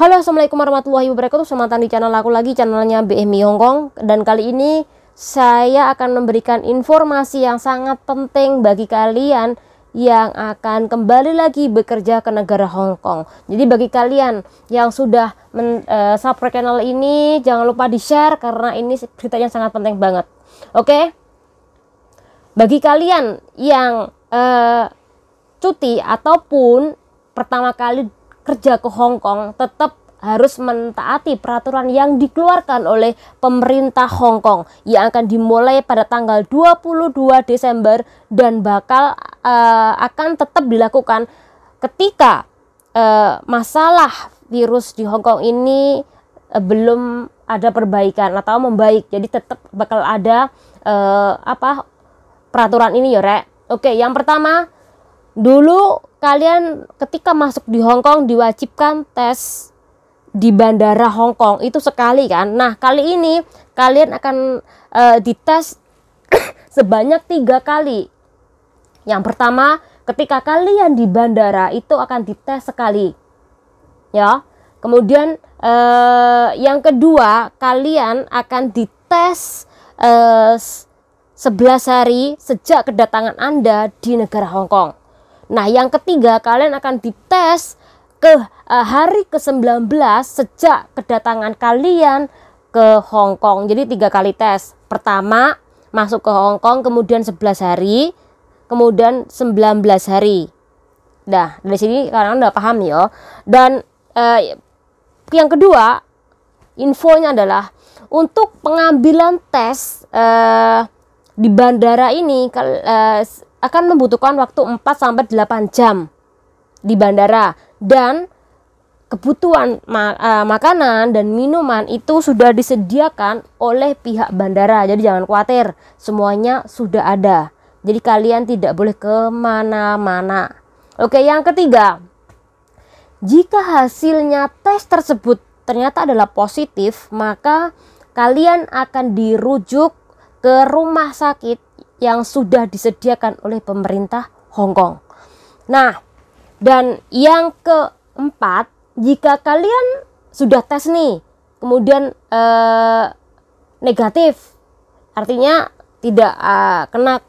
Halo assalamualaikum warahmatullahi wabarakatuh Selamat datang di channel aku lagi channelnya BMI Hongkong Dan kali ini saya akan memberikan informasi yang sangat penting bagi kalian yang akan kembali lagi bekerja ke negara Hongkong. Jadi bagi kalian yang sudah men, uh, subscribe channel ini jangan lupa di-share karena ini ceritanya sangat penting banget. Oke? Okay? Bagi kalian yang uh, cuti ataupun pertama kali kerja ke Hong Kong tetap harus mentaati peraturan yang dikeluarkan oleh pemerintah Hong Kong yang akan dimulai pada tanggal 22 Desember dan bakal uh, akan tetap dilakukan ketika uh, masalah virus di Hong Kong ini uh, belum ada perbaikan atau membaik. Jadi tetap bakal ada uh, apa peraturan ini ya, Rek. Oke, yang pertama dulu kalian ketika masuk di Hong Kong diwajibkan tes di bandara Hong Kong itu sekali kan. Nah, kali ini kalian akan e, dites sebanyak tiga kali. Yang pertama, ketika kalian di bandara itu akan dites sekali. Ya. Kemudian e, yang kedua, kalian akan dites e, eh, 11 hari sejak kedatangan Anda di negara Hong Kong. Nah, yang ketiga kalian akan dites ke eh, hari ke-19 sejak kedatangan kalian ke Hong Kong. Jadi tiga kali tes. Pertama masuk ke Hong Kong, kemudian 11 hari, kemudian 19 hari. Nah, dari sini kalian udah paham ya. Dan eh, yang kedua, infonya adalah untuk pengambilan tes eh, di bandara ini eh, akan membutuhkan waktu 4 sampai 8 jam di bandara dan kebutuhan eh, makanan dan minuman itu sudah disediakan oleh pihak bandara. Jadi jangan khawatir, semuanya sudah ada. Jadi kalian tidak boleh kemana-mana. Oke, yang ketiga, jika hasilnya tes tersebut ternyata adalah positif, maka kalian akan dirujuk ke rumah sakit yang sudah disediakan oleh pemerintah Hong Kong. Nah, dan yang keempat, jika kalian sudah tes nih, kemudian eh, negatif, artinya tidak eh, kena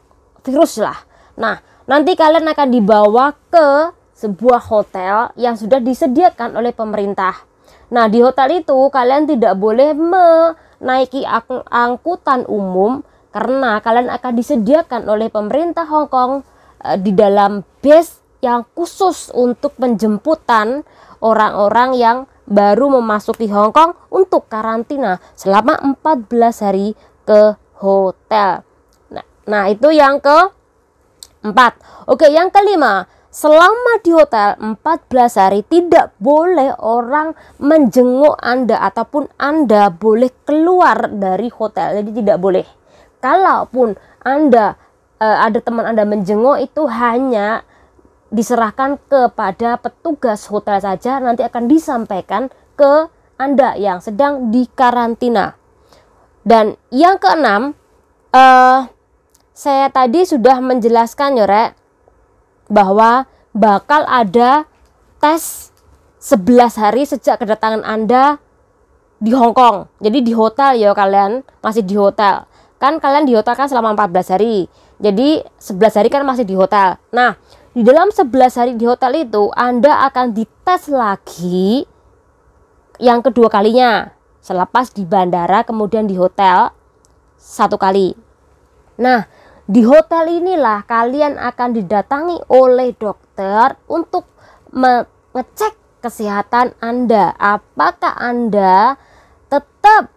virus lah. Nah, nanti kalian akan dibawa ke sebuah hotel yang sudah disediakan oleh pemerintah. Nah, di hotel itu kalian tidak boleh menaiki angkutan umum karena kalian akan disediakan oleh pemerintah Hong Kong e, di dalam base yang khusus untuk penjemputan orang-orang yang baru memasuki Hong Kong untuk karantina selama 14 hari ke hotel. Nah, nah itu yang ke empat. Oke, yang kelima, selama di hotel 14 hari tidak boleh orang menjenguk Anda ataupun Anda boleh keluar dari hotel. Jadi tidak boleh kalaupun Anda e, ada teman Anda menjenguk itu hanya diserahkan kepada petugas hotel saja nanti akan disampaikan ke Anda yang sedang di karantina Dan yang keenam, uh, saya tadi sudah menjelaskan Yorek bahwa bakal ada tes 11 hari sejak kedatangan Anda di Hong Kong. Jadi di hotel ya kalian, masih di hotel. Kan kalian di hotel kan selama 14 hari. Jadi 11 hari kan masih di hotel. Nah, di dalam 11 hari di hotel itu Anda akan dites lagi yang kedua kalinya. Selepas di bandara kemudian di hotel satu kali. Nah, di hotel inilah kalian akan didatangi oleh dokter untuk mengecek kesehatan Anda. Apakah Anda tetap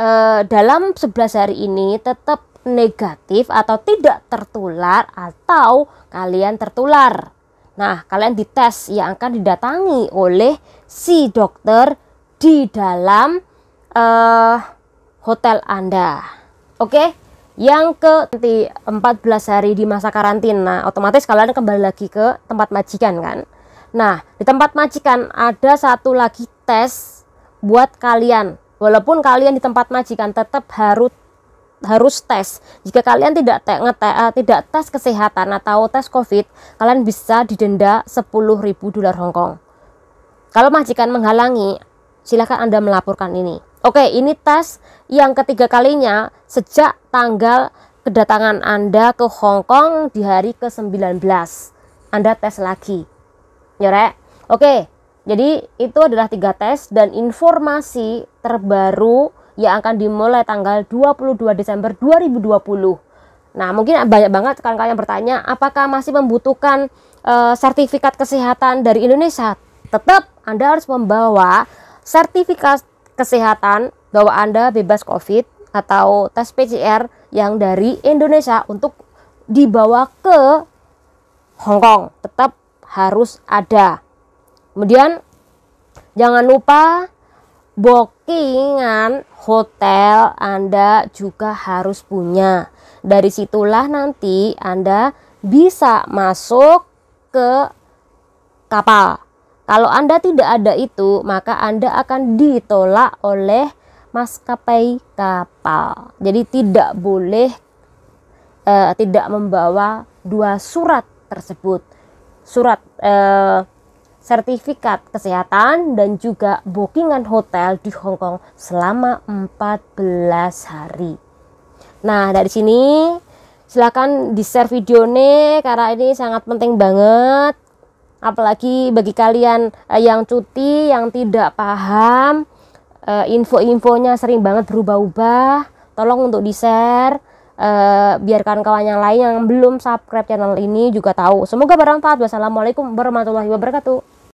eh, dalam 11 hari ini tetap negatif atau tidak tertular atau kalian tertular. Nah, kalian dites yang akan didatangi oleh si dokter di dalam eh, hotel Anda. Oke. Yang ke nanti 14 hari di masa karantina, nah, otomatis kalian kembali lagi ke tempat majikan kan. Nah, di tempat majikan ada satu lagi tes buat kalian Walaupun kalian di tempat majikan tetap harus harus tes. Jika kalian tidak te ngete eh, tidak tes kesehatan atau tes Covid, kalian bisa didenda 10.000 dolar Hong Kong. Kalau majikan menghalangi, silakan Anda melaporkan ini. Oke, ini tes yang ketiga kalinya sejak tanggal kedatangan Anda ke Hong Kong di hari ke-19. Anda tes lagi. Nyorek. Oke, jadi itu adalah tiga tes dan informasi terbaru yang akan dimulai tanggal 22 Desember 2020. Nah, mungkin banyak banget kalian yang bertanya apakah masih membutuhkan e, sertifikat kesehatan dari Indonesia? Tetap Anda harus membawa sertifikat kesehatan bahwa Anda bebas COVID atau tes PCR yang dari Indonesia untuk dibawa ke Hong Kong. Tetap harus ada. Kemudian jangan lupa bookingan hotel Anda juga harus punya. Dari situlah nanti Anda bisa masuk ke kapal. Kalau Anda tidak ada itu, maka Anda akan ditolak oleh maskapai kapal. Jadi tidak boleh eh, tidak membawa dua surat tersebut. Surat eh, sertifikat kesehatan dan juga bookingan hotel di Hong Kong selama 14 hari. Nah, dari sini silakan di-share video ini karena ini sangat penting banget. Apalagi bagi kalian eh, yang cuti, yang tidak paham, eh, info-infonya sering banget berubah-ubah. Tolong untuk di-share Uh, biarkan kawan yang lain yang belum subscribe channel ini juga tahu. Semoga bermanfaat. Wassalamualaikum warahmatullahi wabarakatuh.